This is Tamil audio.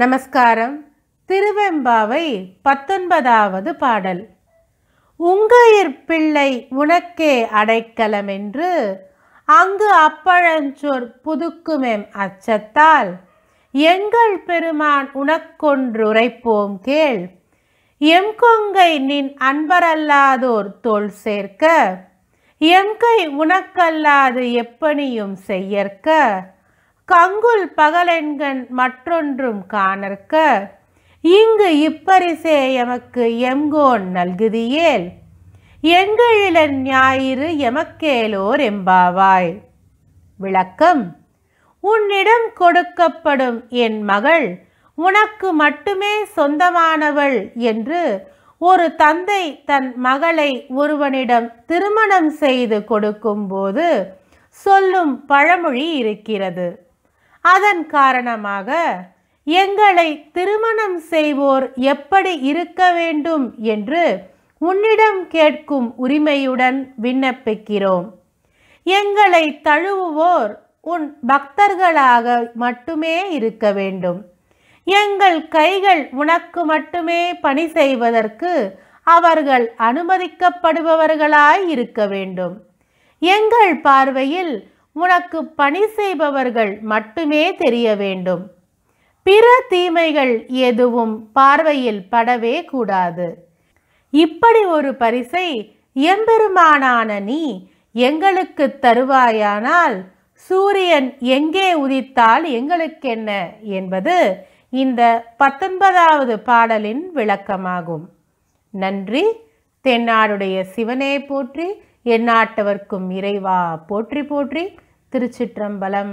நமஸ்காரம் திருவெம்பாவை பத்தொன்பதாவது பாடல் உங்கயிர் பிள்ளை உனக்கே அடைக்கலமென்று அங்கு அப்பழஞ்சொற் புதுக்குமெம் அச்சத்தால் எங்கள் பெருமான் உனக்கொன்றுரைப்போம் கேள் எம் கொங்கை நின் அன்பரல்லாதோர் தோல் சேர்க்க கை உனக்கல்லாது எப்பணியும் செய்யற்க கங்குல் பகலென்கண் மற்றொன்றும் காணற்க இங்கு இப்பரிசே எமக்கு எங்கோன் நல்குதியேல் எங்களிலன் ஞாயிறு எமக்கேலோர் எம்பாவாய் விளக்கம் உன்னிடம் கொடுக்கப்படும் என் மகள் உனக்கு மட்டுமே சொந்தமானவள் என்று ஒரு தந்தை தன் மகளை ஒருவனிடம் திருமணம் செய்து கொடுக்கும்போது சொல்லும் பழமொழி இருக்கிறது அதன் காரணமாக எங்களை திருமணம் செய்வோர் எப்படி இருக்க வேண்டும் என்று உன்னிடம் கேட்கும் உரிமையுடன் விண்ணப்பிக்கிறோம் எங்களை தழுவுவோர் உன் பக்தர்களாக மட்டுமே இருக்க வேண்டும் எங்கள் கைகள் உனக்கு மட்டுமே பணி செய்வதற்கு அவர்கள் அனுமதிக்கப்படுபவர்களாய் இருக்க வேண்டும் எங்கள் பார்வையில் உனக்கு பணி செய்பவர்கள் மட்டுமே தெரிய வேண்டும் பிற தீமைகள் எதுவும் பார்வையில் படவே கூடாது இப்படி ஒரு பரிசை எம்பெருமானான நீ எங்களுக்கு தருவாயானால் சூரியன் எங்கே உதித்தால் எங்களுக்கென்ன என்பது இந்த பத்தொன்பதாவது பாடலின் விளக்கமாகும் நன்றி தென்னாடுடைய சிவனே போற்றி எந்நாட்டவர்க்கும் இறைவா போற்றி போற்றி திருச்சிற்றம்பலம்